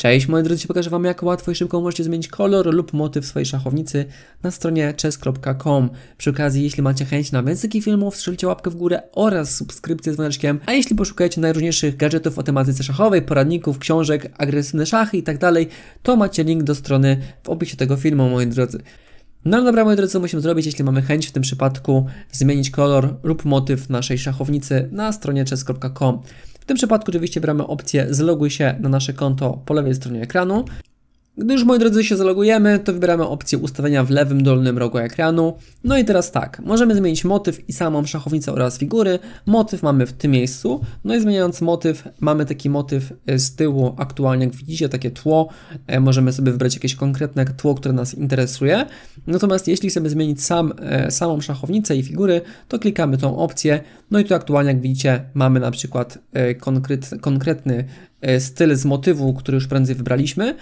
Cześć moi drodzy, pokażę Wam jak łatwo i szybko możecie zmienić kolor lub motyw swojej szachownicy na stronie chess.com. Przy okazji, jeśli macie chęć na więcej filmów, strzelcie łapkę w górę oraz subskrypcję z dzwoneczkiem, a jeśli poszukujecie najróżniejszych gadżetów o tematyce szachowej, poradników, książek, agresywne szachy itd., tak to macie link do strony w opisie tego filmu moi drodzy. No dobra, moi drodzy, co musimy zrobić, jeśli mamy chęć w tym przypadku zmienić kolor lub motyw naszej szachownicy na stronie chess.com. W tym przypadku oczywiście bramy opcję zloguj się na nasze konto po lewej stronie ekranu gdy już, moi drodzy, się zalogujemy, to wybieramy opcję ustawienia w lewym dolnym rogu ekranu. No i teraz tak, możemy zmienić motyw i samą szachownicę oraz figury. Motyw mamy w tym miejscu. No i zmieniając motyw, mamy taki motyw e, z tyłu aktualnie, jak widzicie, takie tło. E, możemy sobie wybrać jakieś konkretne tło, które nas interesuje. Natomiast jeśli chcemy zmienić sam, e, samą szachownicę i figury, to klikamy tą opcję. No i tu aktualnie, jak widzicie, mamy na przykład konkret, konkretny styl z motywu, który już prędzej wybraliśmy.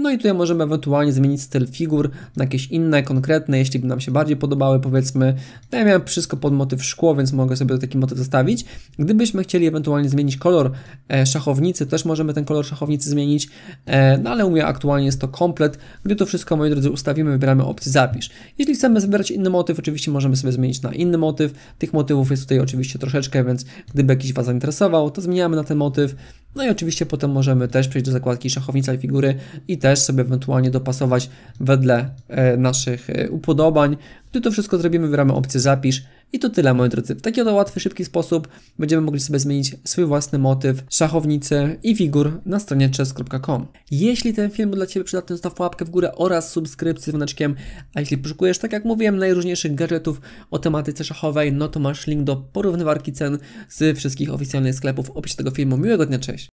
No i tutaj możemy ewentualnie zmienić styl figur na jakieś inne, konkretne, jeśli by nam się bardziej podobały, powiedzmy. No ja miałem wszystko pod motyw szkło, więc mogę sobie taki motyw zostawić. Gdybyśmy chcieli ewentualnie zmienić kolor e, szachownicy, też możemy ten kolor szachownicy zmienić, e, no ale u mnie aktualnie jest to komplet. Gdy to wszystko, moi drodzy, ustawimy, wybieramy opcję zapisz. Jeśli chcemy wybrać inny motyw, oczywiście możemy sobie zmienić na inny motyw. Tych motywów jest tutaj oczywiście troszeczkę, więc gdyby jakiś Was zainteresował, to zmieniamy na ten motyw. No i oczywiście potem możemy też przejść do zakładki szachownica i figury i też sobie ewentualnie dopasować wedle e, naszych e, upodobań tu to wszystko zrobimy, wybieramy opcję zapisz i to tyle moi drodzy. W taki oto łatwy, szybki sposób będziemy mogli sobie zmienić swój własny motyw, szachownicę i figur na stronie chess.com. Jeśli ten film był dla Ciebie przydatny, zostaw łapkę w górę oraz subskrypcję z dzwoneczkiem, a jeśli poszukujesz, tak jak mówiłem, najróżniejszych gadżetów o tematyce szachowej, no to masz link do porównywarki cen z wszystkich oficjalnych sklepów w opisie tego filmu. Miłego dnia, cześć!